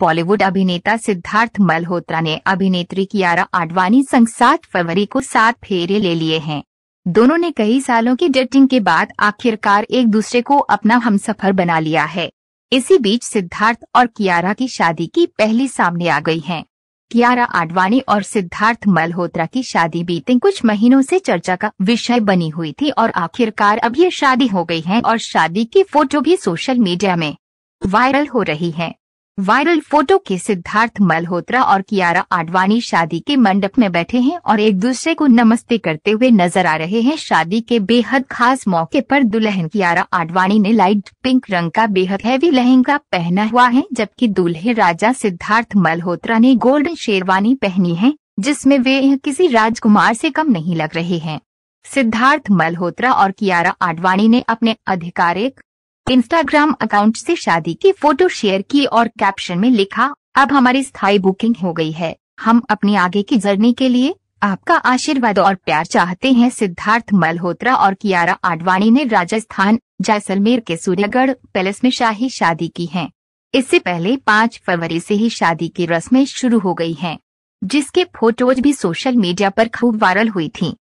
बॉलीवुड अभिनेता सिद्धार्थ मल्होत्रा ने अभिनेत्री कियारा आडवाणी संग सात फरवरी को सात फेरे ले लिए हैं दोनों ने कई सालों की डेटिंग के बाद आखिरकार एक दूसरे को अपना हमसफर बना लिया है इसी बीच सिद्धार्थ और कियारा की शादी की पहली सामने आ गई है कियारा आडवाणी और सिद्धार्थ मल्होत्रा की शादी बीते कुछ महीनों से चर्चा का विषय बनी हुई थी और आखिरकार अब ये शादी हो गई है और शादी की फोटो भी सोशल मीडिया में वायरल हो रही है वायरल फोटो के सिद्धार्थ मल्होत्रा और कियारा आडवाणी शादी के मंडप में बैठे हैं और एक दूसरे को नमस्ते करते हुए नजर आ रहे हैं शादी के बेहद खास मौके पर दुल्हन कियारा आडवाणी ने लाइट पिंक रंग का बेहद हैवी लहंगा पहना हुआ है जबकि दूल्हे राजा सिद्धार्थ मल्होत्रा ने गोल्डन शेरवानी पहनी है जिसमे वे किसी राजकुमार ऐसी कम नहीं लग रहे हैं सिद्धार्थ मल्होत्रा और कियारा आडवाणी ने अपने आधिकारिक इंस्टाग्राम अकाउंट से शादी की फोटो शेयर की और कैप्शन में लिखा अब हमारी स्थायी बुकिंग हो गई है हम अपनी आगे की जर्नी के लिए आपका आशीर्वाद और प्यार चाहते हैं सिद्धार्थ मल्होत्रा और कियारा आडवाणी ने राजस्थान जैसलमेर के सूर्यगढ़ पैलेस में शाही शादी की है इससे पहले पाँच फरवरी से ही शादी की रस्में शुरू हो गई हैं, जिसके फोटोज भी सोशल मीडिया पर खूब वायरल हुई थी